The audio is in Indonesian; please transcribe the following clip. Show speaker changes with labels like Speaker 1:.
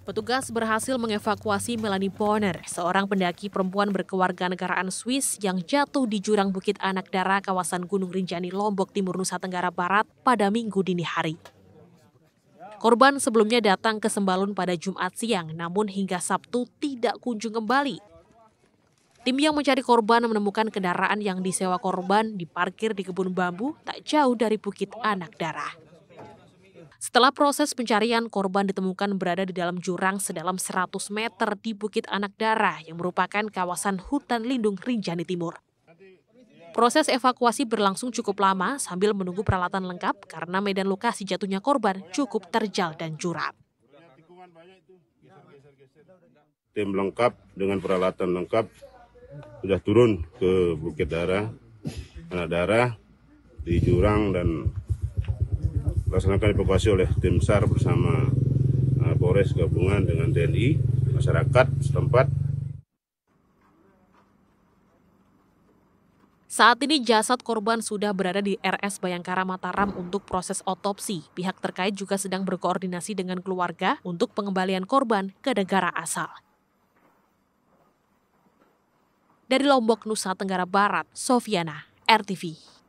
Speaker 1: Petugas berhasil mengevakuasi Melanie Bonner, seorang pendaki perempuan berkewarganegaraan Swiss yang jatuh di jurang Bukit Anak Dara kawasan Gunung Rinjani Lombok Timur Nusa Tenggara Barat pada minggu dini hari. Korban sebelumnya datang ke Sembalun pada Jumat siang, namun hingga Sabtu tidak kunjung kembali. Tim yang mencari korban menemukan kendaraan yang disewa korban diparkir di kebun bambu tak jauh dari Bukit Anak Darah. Setelah proses pencarian, korban ditemukan berada di dalam jurang sedalam 100 meter di Bukit Anak Darah yang merupakan kawasan hutan lindung Rinjani Timur. Proses evakuasi berlangsung cukup lama sambil menunggu peralatan lengkap karena medan lokasi jatuhnya korban cukup terjal dan curam.
Speaker 2: Tim lengkap dengan peralatan lengkap sudah turun ke Bukit Darah, Anak Darah, di jurang dan laksanakan evakuasi oleh tim SAR bersama eh, Polres gabungan dengan TNI, masyarakat setempat.
Speaker 1: Saat ini jasad korban sudah berada di RS Bayangkara Mataram untuk proses otopsi. Pihak terkait juga sedang berkoordinasi dengan keluarga untuk pengembalian korban ke negara asal. Dari Lombok, Nusa Tenggara Barat, Sofiana, RTV.